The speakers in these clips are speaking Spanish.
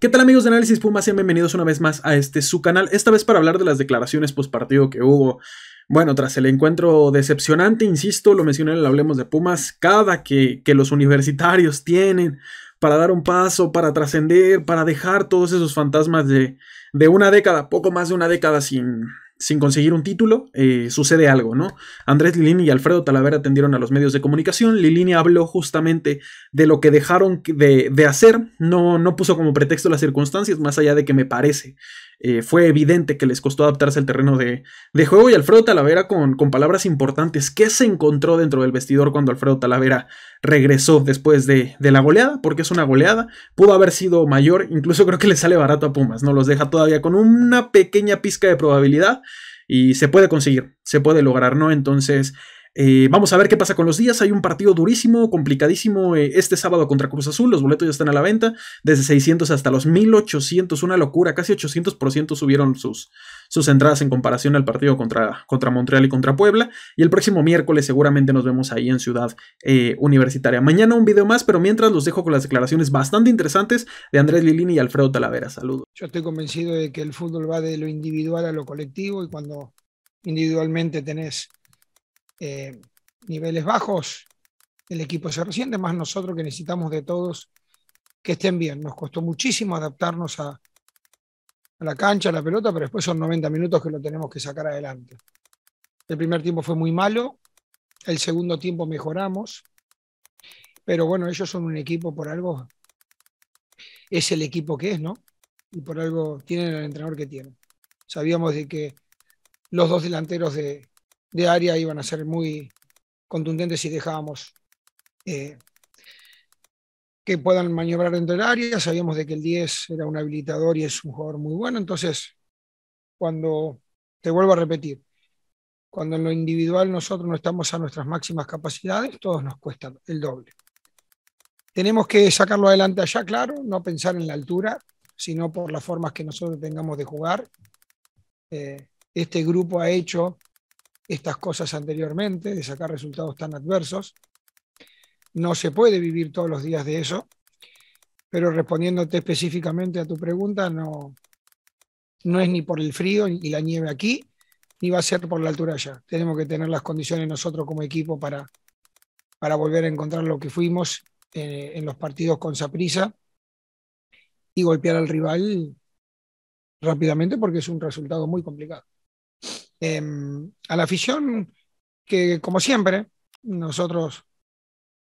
¿Qué tal amigos de Análisis Pumas? bienvenidos una vez más a este su canal, esta vez para hablar de las declaraciones postpartido que hubo. Bueno, tras el encuentro decepcionante, insisto, lo mencioné el Hablemos de Pumas, cada que, que los universitarios tienen para dar un paso, para trascender, para dejar todos esos fantasmas de, de una década, poco más de una década sin, sin conseguir un título, eh, sucede algo, ¿no? Andrés Lilini y Alfredo Talavera atendieron a los medios de comunicación. Lilini habló justamente de lo que dejaron de, de hacer, no, no puso como pretexto las circunstancias, más allá de que me parece eh, fue evidente que les costó adaptarse al terreno de, de juego y Alfredo Talavera con, con, palabras importantes. ¿Qué se encontró dentro del vestidor cuando Alfredo Talavera regresó después de, de, la goleada? Porque es una goleada, pudo haber sido mayor, incluso creo que le sale barato a Pumas, ¿no? Los deja todavía con una pequeña pizca de probabilidad y se puede conseguir, se puede lograr, ¿no? Entonces... Eh, vamos a ver qué pasa con los días. Hay un partido durísimo, complicadísimo eh, este sábado contra Cruz Azul. Los boletos ya están a la venta, desde 600 hasta los 1800. Una locura, casi 800% subieron sus, sus entradas en comparación al partido contra, contra Montreal y contra Puebla. Y el próximo miércoles seguramente nos vemos ahí en Ciudad eh, Universitaria. Mañana un video más, pero mientras los dejo con las declaraciones bastante interesantes de Andrés Lilini y Alfredo Talavera. Saludos. Yo estoy convencido de que el fútbol va de lo individual a lo colectivo y cuando individualmente tenés eh, niveles bajos, el equipo se resiente, más nosotros que necesitamos de todos que estén bien. Nos costó muchísimo adaptarnos a, la cancha, a la pelota, pero después son 90 minutos que lo tenemos que sacar adelante. El primer tiempo fue muy malo, el segundo tiempo mejoramos, pero bueno, ellos son un equipo por algo, es el equipo que es, ¿no? Y por algo tienen el entrenador que tienen. Sabíamos de que los dos delanteros de, de área iban a ser muy contundentes si dejábamos eh, que puedan maniobrar dentro del área. Sabíamos de que el 10 era un habilitador y es un jugador muy bueno. Entonces, cuando, te vuelvo a repetir, cuando en lo individual nosotros no estamos a nuestras máximas capacidades, todos nos cuesta el doble. Tenemos que sacarlo adelante allá, claro, no pensar en la altura, sino por las formas que nosotros tengamos de jugar. Eh, este grupo ha hecho estas cosas anteriormente, de sacar resultados tan adversos. No se puede vivir todos los días de eso, pero respondiéndote específicamente a tu pregunta, no, no es ni por el frío y la nieve aquí, ni va a ser por la altura allá. Tenemos que tener las condiciones nosotros como equipo para, para volver a encontrar lo que fuimos eh, en los partidos con Saprisa y golpear al rival rápidamente porque es un resultado muy complicado. Em, a la afición que, como siempre, nosotros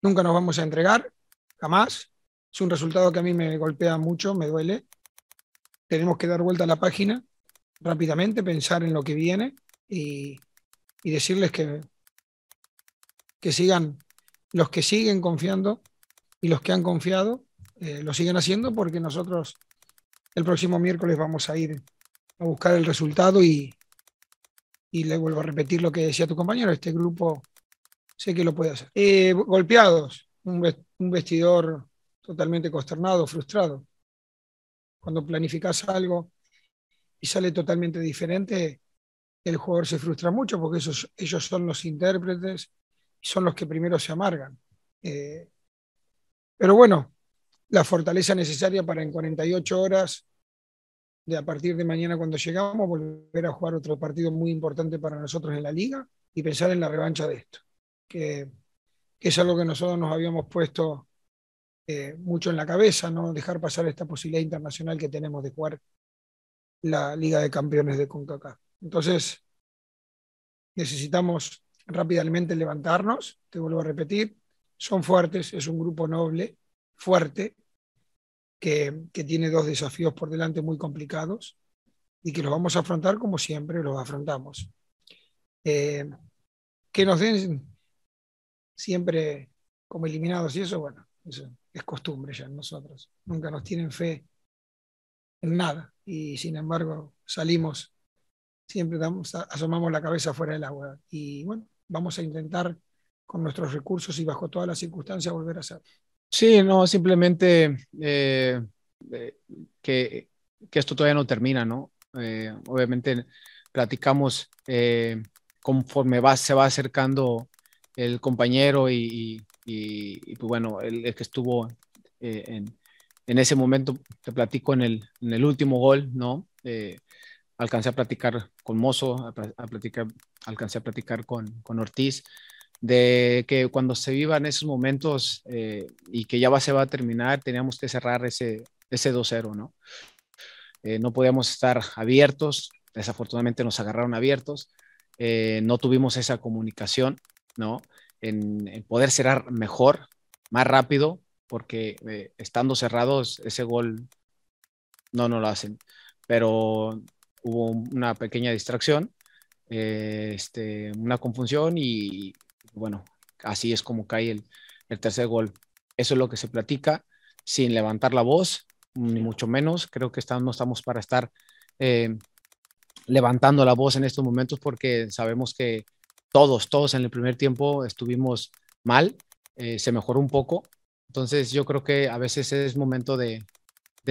nunca nos vamos a entregar, jamás. Es un resultado que a mí me golpea mucho, me duele. Tenemos que dar vuelta a la página rápidamente, pensar en lo que viene y, decirles que, que sigan los que siguen confiando y los que han confiado, eh, lo siguen haciendo porque nosotros el próximo miércoles vamos a ir a buscar el resultado y, y le vuelvo a repetir lo que decía tu compañero, este grupo sé que lo puede hacer. Eh, golpeados, un, vestidor totalmente consternado, frustrado. Cuando planificas algo y sale totalmente diferente, el jugador se frustra mucho porque esos, ellos son los intérpretes y son los que primero se amargan. Eh, pero bueno, la fortaleza necesaria para en 48 horas de a partir de mañana cuando llegamos volver a jugar otro partido muy importante para nosotros en la liga y pensar en la revancha de esto, que, es algo que nosotros nos habíamos puesto eh, mucho en la cabeza, no dejar pasar esta posibilidad internacional que tenemos de jugar la Liga de Campeones de CONCACAF. Entonces, necesitamos rápidamente levantarnos, te vuelvo a repetir, son fuertes, es un grupo noble, fuerte, que, tiene dos desafíos por delante muy complicados y que los vamos a afrontar como siempre los afrontamos. Eh, que nos den siempre como eliminados y eso, bueno, eso es costumbre ya en nosotros. Nunca nos tienen fe en nada y sin embargo salimos, siempre asomamos la cabeza fuera del agua y bueno, vamos a intentar con nuestros recursos y bajo todas las circunstancias volver a hacerlo. Sí, no, simplemente eh, eh, que, esto todavía no termina, ¿no? Eh, obviamente platicamos conforme va, se va acercando el compañero y, pues bueno, el, que estuvo en, ese momento, te platico en el, último gol, ¿no? alcancé a platicar con Mozo, platicar, alcancé a platicar con, con Ortiz de que cuando se vivan esos momentos eh, y que ya se va a terminar, teníamos que cerrar ese, ese 2-0, ¿no? Eh, no podíamos estar abiertos, desafortunadamente nos agarraron abiertos, eh, no tuvimos esa comunicación, ¿no? En, poder cerrar mejor, más rápido, porque estando cerrados, ese gol no, no lo hacen, pero hubo una pequeña distracción. Este, una confusión y bueno, así es como cae el, tercer gol. Eso es lo que se platica sin levantar la voz, ni mucho menos. Creo que no estamos para estar eh, levantando la voz en estos momentos porque sabemos que todos, todos en el primer tiempo estuvimos mal, eh, se mejoró un poco. Entonces yo creo que a veces es momento de,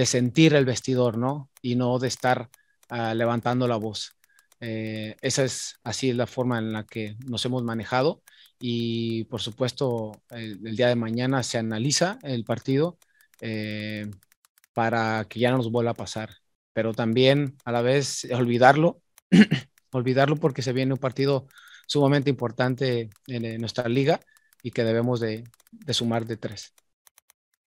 sentir el vestidor, ¿no? Y no de estar ah, levantando la voz. Eh, esa es así es la forma en la que nos hemos manejado y por supuesto el, día de mañana se analiza el partido eh, para que ya no nos vuelva a pasar, pero también a la vez olvidarlo, olvidarlo porque se viene un partido sumamente importante en, nuestra liga y que debemos de sumar de tres.